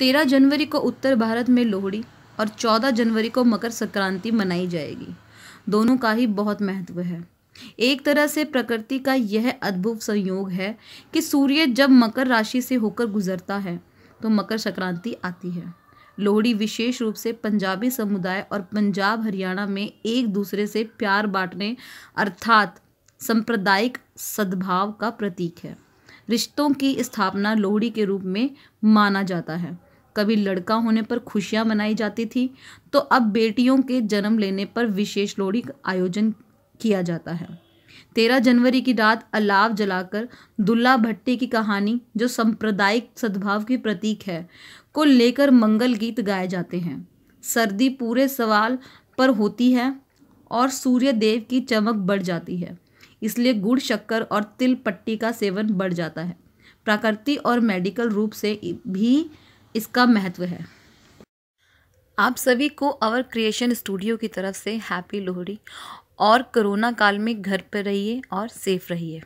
तेरह जनवरी को उत्तर भारत में लोहड़ी और चौदह जनवरी को मकर संक्रांति मनाई जाएगी दोनों का ही बहुत महत्व है एक तरह से प्रकृति का यह अद्भुत संयोग है कि सूर्य जब मकर राशि से होकर गुजरता है तो मकर संक्रांति आती है लोहड़ी विशेष रूप से पंजाबी समुदाय और पंजाब हरियाणा में एक दूसरे से प्यार बांटने अर्थात सांप्रदायिक सद्भाव का प्रतीक है रिश्तों की स्थापना लोहड़ी के रूप में माना जाता है कभी लड़का होने पर खुशियां मनाई जाती थी तो अब बेटियों के जन्म लेने पर विशेष लोहड़ी का आयोजन किया जाता है तेरह जनवरी की रात अलाव जलाकर दुल्ला भट्टी की कहानी जो सांप्रदायिक सद्भाव की प्रतीक है को लेकर मंगल गीत गाए जाते हैं सर्दी पूरे सवाल पर होती है और सूर्य देव की चमक बढ़ जाती है इसलिए गुड़ शक्कर और तिल पट्टी का सेवन बढ़ जाता है प्राकृतिक और मेडिकल रूप से भी इसका महत्व है आप सभी को अवर क्रिएशन स्टूडियो की तरफ से हैप्पी लोहड़ी और कोरोना काल में घर पर रहिए और सेफ रहिए